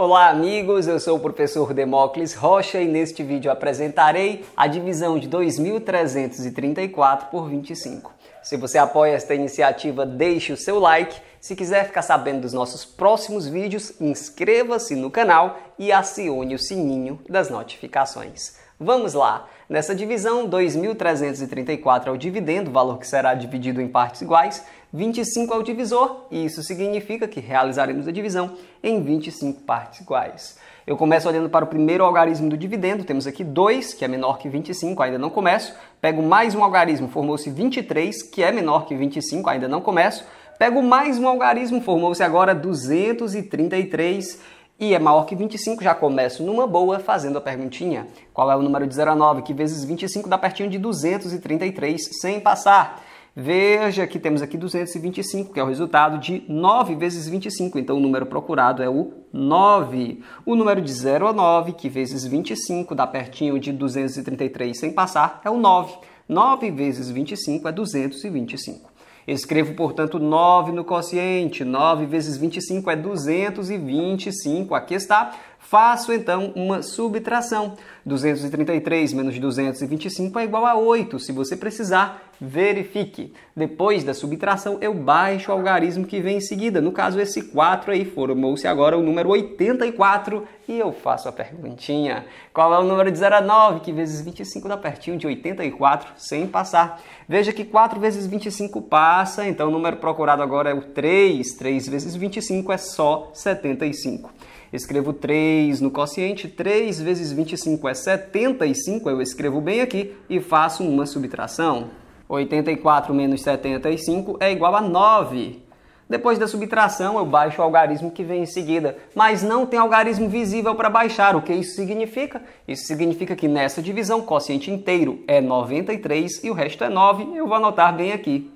Olá, amigos. Eu sou o professor Demócles Rocha e neste vídeo apresentarei a divisão de 2334 por 25. Se você apoia esta iniciativa, deixe o seu like. Se quiser ficar sabendo dos nossos próximos vídeos, inscreva-se no canal e acione o sininho das notificações. Vamos lá! Nessa divisão, 2.334 ao é dividendo, valor que será dividido em partes iguais, 25 ao é divisor, e isso significa que realizaremos a divisão em 25 partes iguais. Eu começo olhando para o primeiro algarismo do dividendo, temos aqui 2, que é menor que 25, ainda não começo. Pego mais um algarismo, formou-se 23, que é menor que 25, ainda não começo. Pego mais um algarismo, formou-se agora 233 e é maior que 25, já começo numa boa fazendo a perguntinha. Qual é o número de 0 a 9? Que vezes 25 dá pertinho de 233 sem passar. Veja que temos aqui 225, que é o resultado de 9 vezes 25. Então, o número procurado é o 9. O número de 0 a 9, que vezes 25 dá pertinho de 233 sem passar, é o 9. 9 vezes 25 é 225. Escrevo, portanto, 9 no quociente. 9 vezes 25 é 225. Aqui está. Faço então uma subtração. 233 menos 225 é igual a 8. Se você precisar, verifique. Depois da subtração, eu baixo o algarismo que vem em seguida. No caso, esse 4 aí formou-se agora o número 84 e eu faço a perguntinha. Qual é o número de 0 a 9? Que vezes 25 dá pertinho de 84 sem passar. Veja que 4 vezes 25 passa, então o número procurado agora é o 3. 3 vezes 25 é só 75 escrevo 3 no quociente, 3 vezes 25 é 75, eu escrevo bem aqui e faço uma subtração. 84 menos 75 é igual a 9. Depois da subtração, eu baixo o algarismo que vem em seguida, mas não tem algarismo visível para baixar. O que isso significa? Isso significa que nessa divisão, o quociente inteiro é 93 e o resto é 9. Eu vou anotar bem aqui.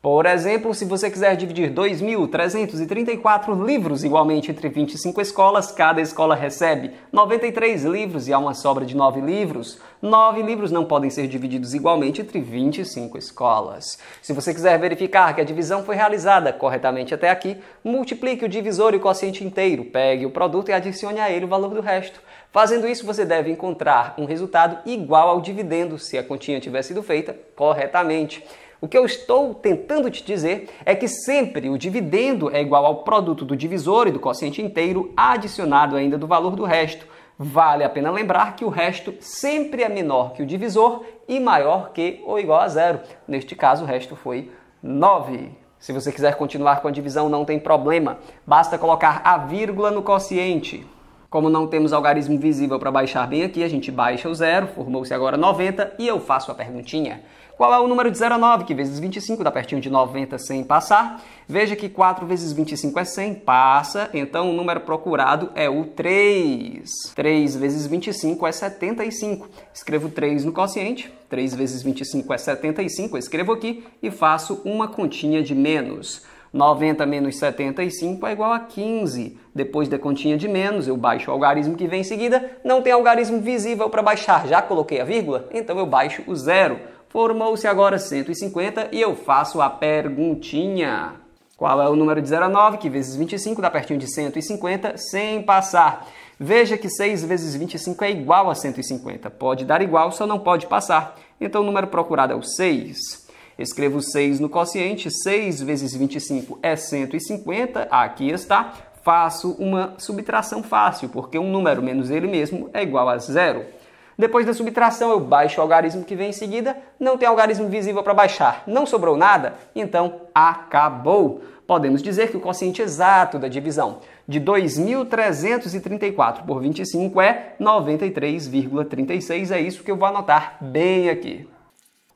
Por exemplo, se você quiser dividir 2.334 livros igualmente entre 25 escolas, cada escola recebe 93 livros e há uma sobra de 9 livros. 9 livros não podem ser divididos igualmente entre 25 escolas. Se você quiser verificar que a divisão foi realizada corretamente até aqui, multiplique o divisor e o quociente inteiro, pegue o produto e adicione a ele o valor do resto. Fazendo isso, você deve encontrar um resultado igual ao dividendo se a continha tiver sido feita corretamente. O que eu estou tentando te dizer é que sempre o dividendo é igual ao produto do divisor e do quociente inteiro adicionado ainda do valor do resto. Vale a pena lembrar que o resto sempre é menor que o divisor e maior que ou igual a zero. Neste caso, o resto foi 9. Se você quiser continuar com a divisão, não tem problema. Basta colocar a vírgula no quociente. Como não temos algarismo visível para baixar bem aqui, a gente baixa o zero, formou-se agora 90, e eu faço a perguntinha. Qual é o número de 0 a 9, que vezes 25 dá pertinho de 90 sem passar? Veja que 4 vezes 25 é 100, passa, então o número procurado é o 3. 3 vezes 25 é 75. Escrevo 3 no quociente, 3 vezes 25 é 75, escrevo aqui e faço uma continha de menos. 90 menos 75 é igual a 15. Depois da continha de menos, eu baixo o algarismo que vem em seguida. Não tem algarismo visível para baixar, já coloquei a vírgula, então eu baixo o zero. Formou-se agora 150 e eu faço a perguntinha. Qual é o número de 0 a 9, que vezes 25 dá pertinho de 150, sem passar? Veja que 6 vezes 25 é igual a 150. Pode dar igual, só não pode passar. Então o número procurado é o 6. Escrevo 6 no quociente, 6 vezes 25 é 150, aqui está. Faço uma subtração fácil, porque um número menos ele mesmo é igual a zero. Depois da subtração, eu baixo o algarismo que vem em seguida, não tem algarismo visível para baixar, não sobrou nada, então acabou. Podemos dizer que o quociente exato da divisão de 2.334 por 25 é 93,36. É isso que eu vou anotar bem aqui.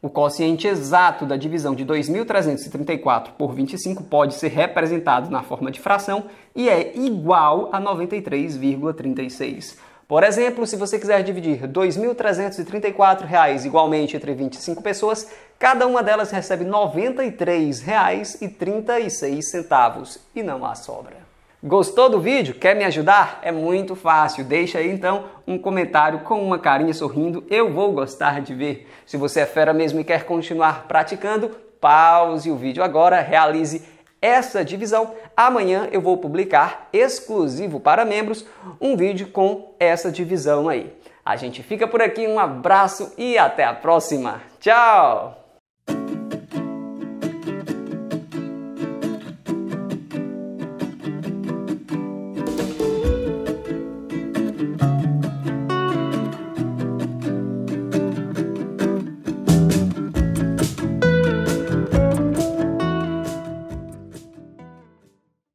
O quociente exato da divisão de 2.334 por 25 pode ser representado na forma de fração e é igual a 93,36. Por exemplo, se você quiser dividir R$ 2.334 igualmente entre 25 pessoas, cada uma delas recebe R$ 93,36 e não há sobra. Gostou do vídeo? Quer me ajudar? É muito fácil. Deixa aí então um comentário com uma carinha sorrindo. Eu vou gostar de ver. Se você é fera mesmo e quer continuar praticando, pause o vídeo agora, realize essa divisão. Amanhã eu vou publicar exclusivo para membros um vídeo com essa divisão aí. A gente fica por aqui, um abraço e até a próxima. Tchau!